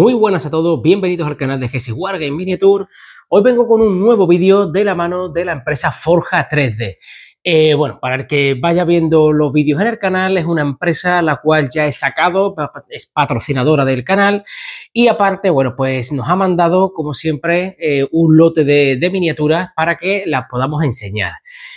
Muy buenas a todos, bienvenidos al canal de Jesse Wargame Miniature. Hoy vengo con un nuevo vídeo de la mano de la empresa Forja 3D. Eh, bueno, para el que vaya viendo los vídeos en el canal, es una empresa la cual ya he sacado, es patrocinadora del canal y aparte, bueno, pues nos ha mandado, como siempre, eh, un lote de, miniaturas para que las podamos enseñar.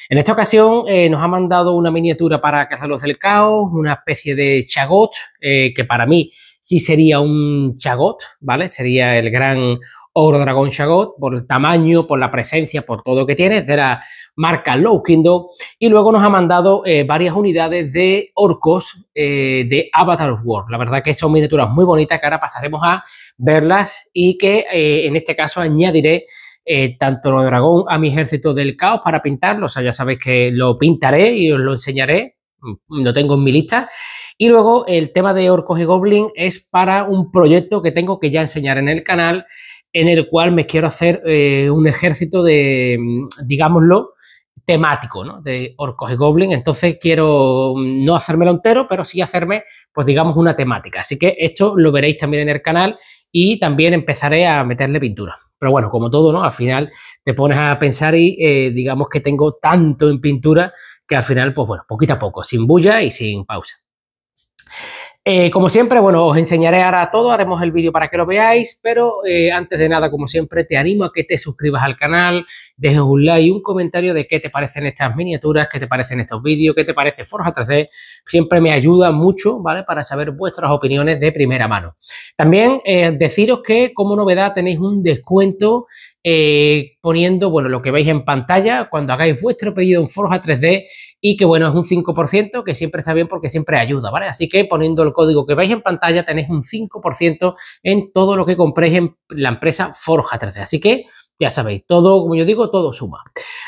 En esta ocasión eh, nos ha mandado una miniatura para cazarlos del Caos, una especie de chagot que para mí si sería un Chagot, ¿vale? Sería el gran Oro Dragón Chagot por el tamaño, por la presencia, por todo que tiene, es de la marca Low Y luego nos ha mandado eh, varias unidades de orcos eh, de Avatar War. La verdad que son miniaturas muy bonitas que ahora pasaremos a verlas y que eh, en este caso añadiré tanto el dragón a mi ejército del caos para pintarlo. O sea, ya sabéis que lo pintaré y os lo enseñaré. No mm, tengo en mi lista. Y luego el tema de Orcos y Goblin es para un proyecto que tengo que ya enseñar en el canal, en el cual me quiero hacer eh, un ejército de, mm, digámoslo, temático, De orcos y goblins. Entonces quiero mm, no hacérmelo entero, pero sí hacerme, pues digamos, una temática. Así que esto lo veréis también en el canal y también empezaré a meterle pintura. Pero bueno, como todo, ¿no? Al final te pones a pensar y eh, digamos que tengo tanto en pintura que al final, pues bueno, poquito a poco, sin bulla y sin pausa. Eh, como siempre, bueno, os enseñaré ahora todo, haremos el vídeo para que lo veáis, pero eh, antes de nada, como siempre, te animo a que te suscribas al canal, dejes un like y un comentario de qué te parecen estas miniaturas, qué te parecen estos vídeos, qué te parece Forja 3D. Siempre me ayuda mucho, ¿vale? Para saber vuestras opiniones de primera mano. También eh, deciros que como novedad tenéis un descuento poniendo, bueno, lo que veis en pantalla, cuando hagáis vuestro pedido en Forja 3D y que bueno, es un 5%, que siempre está bien porque siempre ayuda, ¿vale? Así que poniendo el código que veis en pantalla tenéis un 5% en todo lo que compréis en la empresa Forja 13. Así que ya sabéis, todo, como yo digo, todo suma.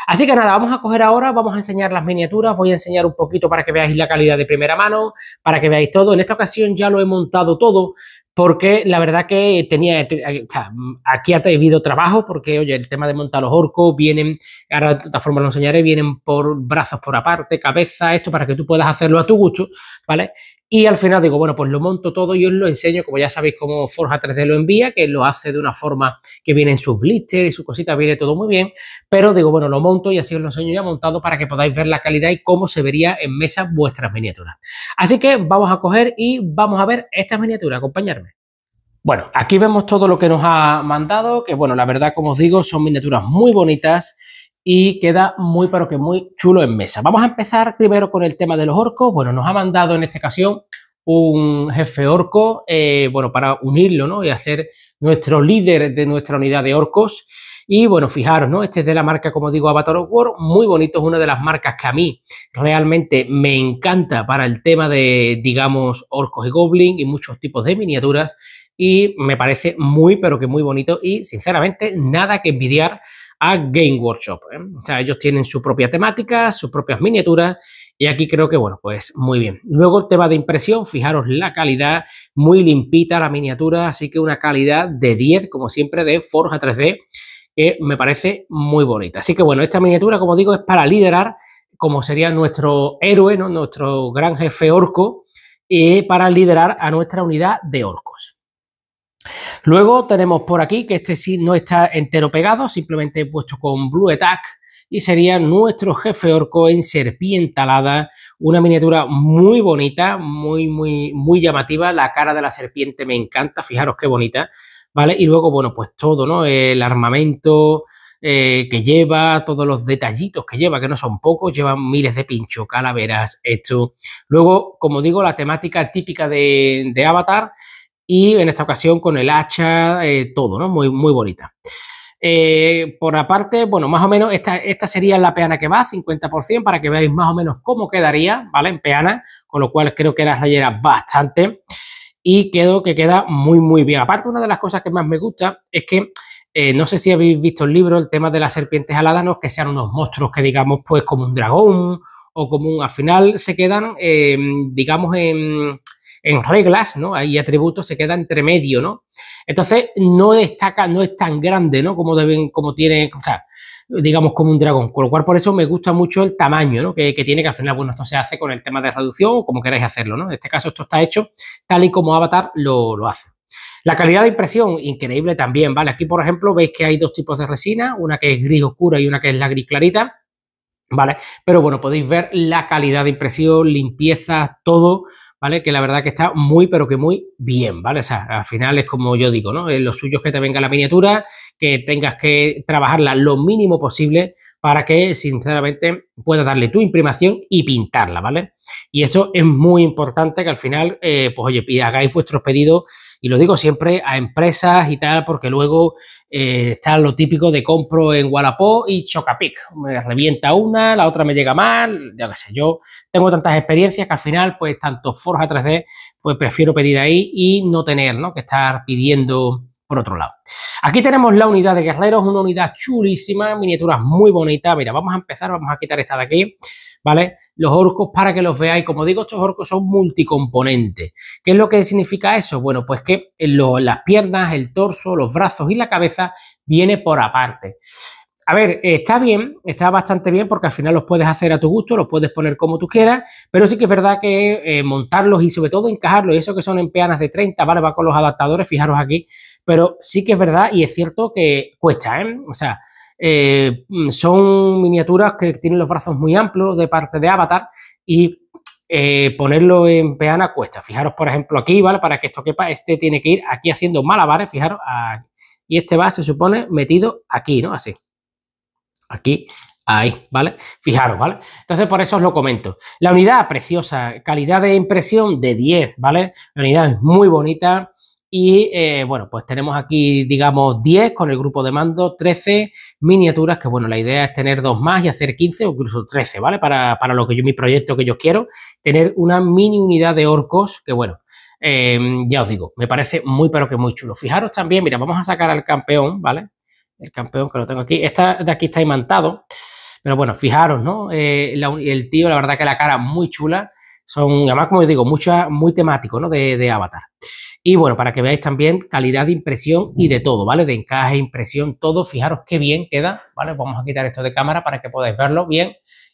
Así que nada, vamos a coger ahora, vamos a enseñar las miniaturas, voy a enseñar un poquito para que veáis la calidad de primera mano, para que veáis todo. En esta ocasión ya lo he montado todo, porque la verdad que tenía, o sea, mm, aquí ha debido trabajo, porque oye, el tema de montar los orcos vienen, ahora de todas forma lo enseñaré, vienen por brazos por aparte, cabeza, esto para que tú puedas hacerlo a tu gusto, ¿vale? Y al final digo, bueno, pues lo monto todo y os lo enseño, como ya sabéis cómo Forja 3D lo envía, que lo hace de una forma que viene en sus blisters y sus cositas, viene todo muy bien, pero digo, bueno, lo monto y así os lo enseño ya montado para que podáis ver la calidad y cómo se vería en mesa vuestras miniaturas. Así que vamos a coger y vamos a ver estas miniaturas, acompañarme. Bueno, aquí vemos todo lo que nos ha mandado, que bueno, la verdad, como os digo, son miniaturas muy bonitas y queda muy, pero que muy chulo en mesa. Vamos a empezar primero con el tema de los orcos. Bueno, nos ha mandado en esta ocasión un jefe orco, eh, bueno, para unirlo, ¿no? Y hacer nuestro líder de nuestra unidad de orcos. Y bueno, fijaros, ¿no? Este es de la marca, como digo, Avatar of War, muy bonito, es una de las marcas que a mí realmente me encanta para el tema de, digamos, orcos y goblins y muchos tipos de miniaturas. Y me parece muy, pero que muy bonito y, sinceramente, nada que envidiar a Game Workshop. ¿eh? O sea, ellos tienen su propia temática, sus propias miniaturas y aquí creo que, bueno, pues muy bien. Luego el tema de impresión, fijaros la calidad, muy limpita la miniatura, así que una calidad de 10, como siempre, de Forja 3D, que me parece muy bonita. Así que, bueno, esta miniatura, como digo, es para liderar, como sería nuestro héroe, nuestro gran jefe orco, y para liderar a nuestra unidad de orcos. Luego tenemos por aquí que este sí no está entero pegado, simplemente he puesto con Blue Attack y sería nuestro jefe orco en serpiente alada, una miniatura muy bonita, muy, muy, muy llamativa, la cara de la serpiente me encanta, fijaros qué bonita, ¿vale? Y luego, bueno, pues todo, ¿no? El armamento, eh, que lleva, todos los detallitos que lleva, que no son pocos, llevan miles de pinchos, calaveras, esto. Luego, como digo, la temática típica de, de Avatar y en esta ocasión con el hacha, eh, todo, ¿no? Muy, muy bonita. Eh, por aparte, bueno, más o menos esta, esta sería la peana que va, 50%, para que veáis más o menos cómo quedaría, ¿vale? En peana, con lo cual creo que la rayera bastante y quedo que queda muy, muy bien. Aparte, una de las cosas que más me gusta es que eh, no sé si habéis visto el libro, el tema de las serpientes aladas, no que sean unos monstruos que digamos, pues como un dragón o como un, al final se quedan, digamos, en en reglas, ¿no? Hay atributos se queda entre medio, ¿no? Entonces no destaca, no es tan grande, ¿no? Como deben, como tiene, o sea, digamos como un dragón. Con lo cual por eso me gusta mucho el tamaño, ¿no? Que, tiene, que al final, bueno, esto se hace con el tema de reducción o como queráis hacerlo, ¿no? En este caso esto está hecho tal y como Avatar lo, lo hace. La calidad de impresión, increíble también, ¿vale? Aquí, por ejemplo, veis que hay dos tipos de resina, una que es gris oscura y una que es la gris clarita. ¿vale? Pero bueno, podéis ver la calidad de impresión, limpieza, todo ¿vale? Que la verdad que está muy, pero que muy bien, ¿vale? O sea, al final es como yo digo, ¿no? Los eh, lo que te venga la miniatura que tengas que trabajarla lo mínimo posible para que, sinceramente, puedas darle tu imprimación y pintarla, ¿vale? Y eso es muy importante que al final, eh, pues oye, hagáis vuestros pedidos y lo digo siempre a empresas y tal, porque luego eh, está lo típico de compro en Wallapop y Chocapic. Me revienta una, la otra me llega mal, ya que sé. Yo tengo tantas experiencias que al final, pues tanto Forja 3D, pues prefiero pedir ahí y no tener, ¿no? Que estar pidiendo por otro lado. Aquí tenemos la unidad de guerreros, una unidad chulísima, miniatura muy bonita, Mira, vamos a empezar, vamos a quitar esta de aquí, ¿vale? Los orcos para que los veáis. Como digo, estos orcos son multicomponentes. ¿Qué es lo que significa eso? Bueno, pues que lo, las piernas, el torso, los brazos y la cabeza viene por aparte. A ver, está bien, está bastante bien porque al final los puedes hacer a tu gusto, los puedes poner como tú quieras, pero sí que es verdad que eh, montarlos y sobre todo encajarlos, eso que son en peanas de 30, ¿vale? Va con los adaptadores, fijaros aquí, pero sí que es verdad y es cierto que cuesta, ¿eh? O sea, eh, son miniaturas que tienen los brazos muy amplios de parte de Avatar y eh, ponerlo en peana cuesta. Fijaros, por ejemplo, aquí, ¿vale? Para que esto quepa, este tiene que ir aquí haciendo malabares, fijaros, y este va, se supone, metido aquí, ¿no? Así. Aquí, ahí, ¿vale? Fijaros, ¿vale? Entonces, por eso os lo comento. La unidad, preciosa, calidad de impresión de 10, ¿vale? La unidad es muy bonita, y eh, bueno, pues tenemos aquí, digamos, 10 con el grupo de mando, 13 miniaturas, que bueno, la idea es tener dos más y hacer 15 o incluso 13, ¿vale? Para, lo que yo, mi proyecto que yo quiero, tener una mini unidad de orcos, que bueno, eh, ya os digo, me parece muy pero que muy chulo. Fijaros también, mira, vamos a sacar al campeón, ¿vale? El campeón que lo tengo aquí, esta de aquí está imantado, pero bueno, fijaros, ¿no? Eh, el tío, la verdad que la cara muy chula, son, además, como os digo, mucha, muy temático, ¿no? de, de avatar. Y bueno, para que veáis también calidad de impresión y de todo, ¿vale? De encaje, impresión, todo. Fijaros qué bien queda, ¿vale? Vamos a quitar esto de cámara para que podáis verlo bien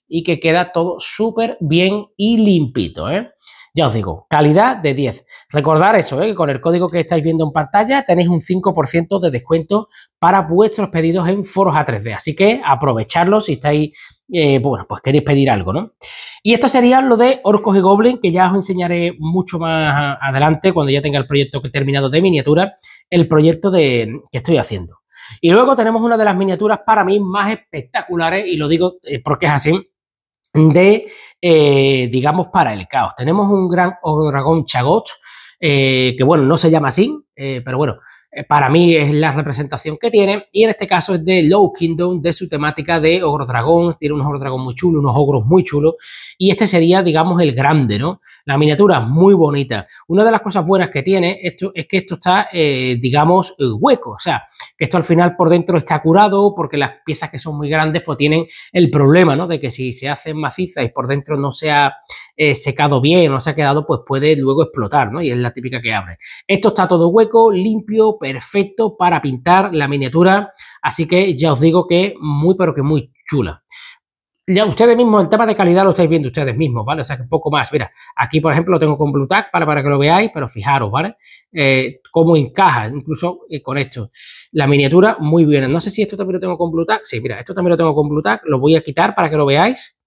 y que queda todo súper bien y limpito, ¿eh? Ya os digo, calidad de 10. Recordar eso, ¿eh? que con el código que estáis viendo en pantalla tenéis un 5% de descuento para vuestros pedidos en a 3D. Así que aprovecharlo si estáis eh, pues bueno, pues queréis pedir algo, ¿no? Y esto sería lo de Orcos y Goblin, que ya os enseñaré mucho más adelante, cuando ya tenga el proyecto terminado de miniatura, el proyecto de, que estoy haciendo. Y luego tenemos una de las miniaturas para mí más espectaculares, y lo digo eh, porque es así, de, eh, digamos, para el caos. Tenemos un gran dragón Chagot, que bueno, no se llama así, pero bueno, eh, para mí es la representación que tiene. Y en este caso es de Low Kingdom, de su temática de ogro dragón. Tiene unos ogro dragón muy chulos, unos ogros muy chulos. Y este sería, digamos, el grande, ¿no? La miniatura muy bonita. Una de las cosas buenas que tiene esto es que esto está, eh, digamos, eh, hueco. O sea, que esto al final por dentro está curado porque las piezas que son muy grandes pues tienen el problema, ¿no? De que si se hacen macizas y por dentro no se ha secado bien, no se ha quedado, pues puede luego explotar, ¿no? Y es la típica que abre. Esto está todo hueco, limpio, perfecto para pintar la miniatura. Así que ya os digo que muy, pero que muy chula. Ya ustedes mismos, el tema de calidad lo estáis viendo ustedes mismos, ¿vale? O sea, que un poco más. Mira, aquí, por ejemplo, lo tengo con blue para, para que lo veáis, pero fijaros, ¿vale? Eh, como encaja, incluso eh, con esto. La miniatura, muy bien. No sé si esto también lo tengo con tag. Sí, mira, esto también lo tengo con tag, Lo voy a quitar para que lo veáis.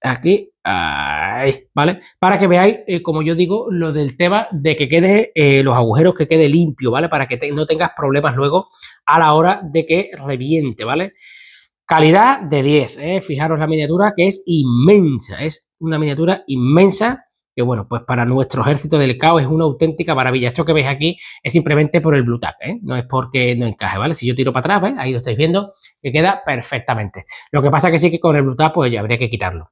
Aquí, Ay, ¿vale? Para que veáis, eh, como yo digo, lo del tema de que quede eh, los agujeros que quede limpio, ¿vale? Para que no tengas problemas luego a la hora de que reviente, ¿vale? Calidad de 10, ¿eh? fijaros la miniatura que es inmensa, es una miniatura inmensa que bueno, pues para nuestro ejército del caos es una auténtica maravilla. Esto que veis aquí es simplemente por el blue ¿eh? no es porque no encaje, ¿vale? Si yo tiro para atrás, ¿ves? ahí lo estáis viendo, que queda perfectamente. Lo que pasa que sí que con el blue pues ya habría que quitarlo.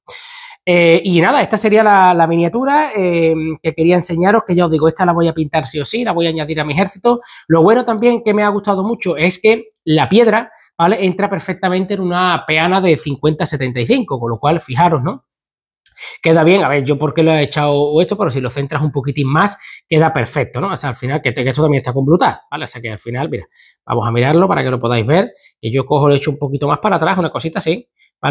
Eh, y nada, esta sería la, miniatura em, que quería enseñaros, que ya os digo, esta la voy a pintar sí o sí, la voy a añadir a mi ejército. Lo bueno también que me ha gustado mucho es que la piedra, ¿vale? Entra perfectamente en una peana de 50-75, con lo cual, fijaros, ¿no? Queda bien, a ver, yo porque lo he echado esto, pero si lo centras un poquitín más, queda perfecto, ¿no? O sea, al final, que, esto también está con brutal, ¿vale? O sea, que al final, mira, vamos a mirarlo para que lo podáis ver, que yo cojo, lo hecho un poquito más para atrás, una cosita así,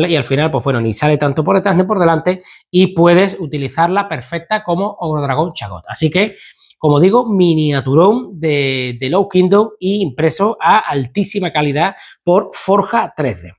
y al final, pues bueno, ni sale tanto por detrás ni por delante y puedes utilizarla perfecta como dragón Chagot. Así que, como digo, miniaturón de, de Low Kingdom y impreso a altísima calidad por Forja 3D.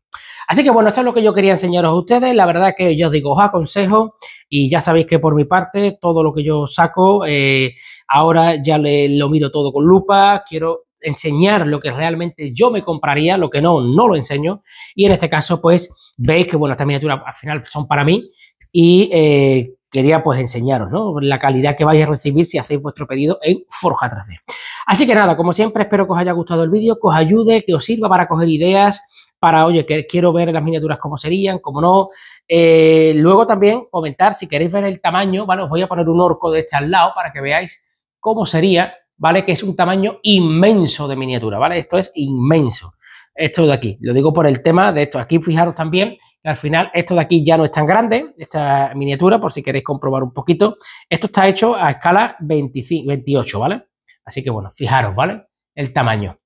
Así que bueno, esto es lo que yo quería enseñaros a ustedes. La verdad que yo os digo, os aconsejo y ya sabéis que por mi parte todo lo que yo saco, eh, ahora ya lo miro todo con lupa, quiero enseñar lo que realmente yo me compraría, lo que no, no lo enseño. Y en este caso, pues veis que, bueno, estas miniaturas al final son para mí y eh, quería pues enseñaros, ¿no? La calidad que vais a recibir si hacéis vuestro pedido en Forja 3D. Así que nada, como siempre, espero que os haya gustado el vídeo, que os ayude, que os sirva para coger ideas, para, oye, que quiero ver las miniaturas cómo serían, cómo no. Eh, luego también comentar si queréis ver el tamaño, Bueno, Os voy a poner un orco de este al lado para que veáis cómo sería ¿vale? Que es un tamaño inmenso de miniatura, ¿vale? Esto es inmenso. Esto de aquí, lo digo por el tema de esto. Aquí fijaros también que al final esto de aquí ya no es tan grande, esta miniatura, por si queréis comprobar un poquito. Esto está hecho a escala 25, 28, ¿vale? Así que bueno, fijaros, ¿vale? El tamaño.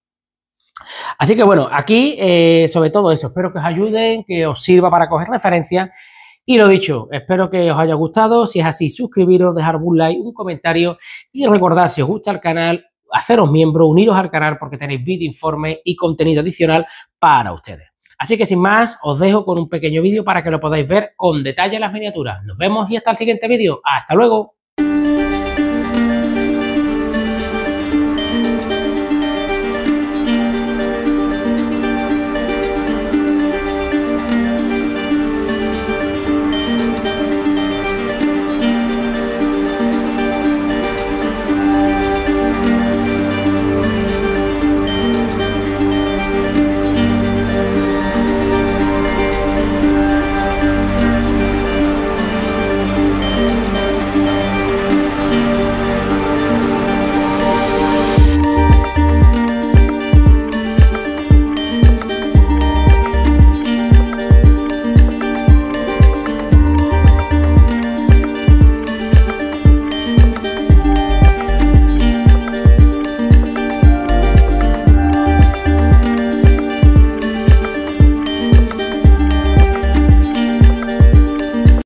Así que bueno, aquí eh, sobre todo eso, espero que os ayuden, que os sirva para coger referencia y lo dicho, espero que os haya gustado. Si es así, suscribiros, dejar un like, un comentario y recordad, si os gusta el canal, haceros miembro, uniros al canal porque tenéis vídeo, informe y contenido adicional para ustedes. Así que sin más, os dejo con un pequeño vídeo para que lo podáis ver con detalle las miniaturas. Nos vemos y hasta el siguiente vídeo. ¡Hasta luego!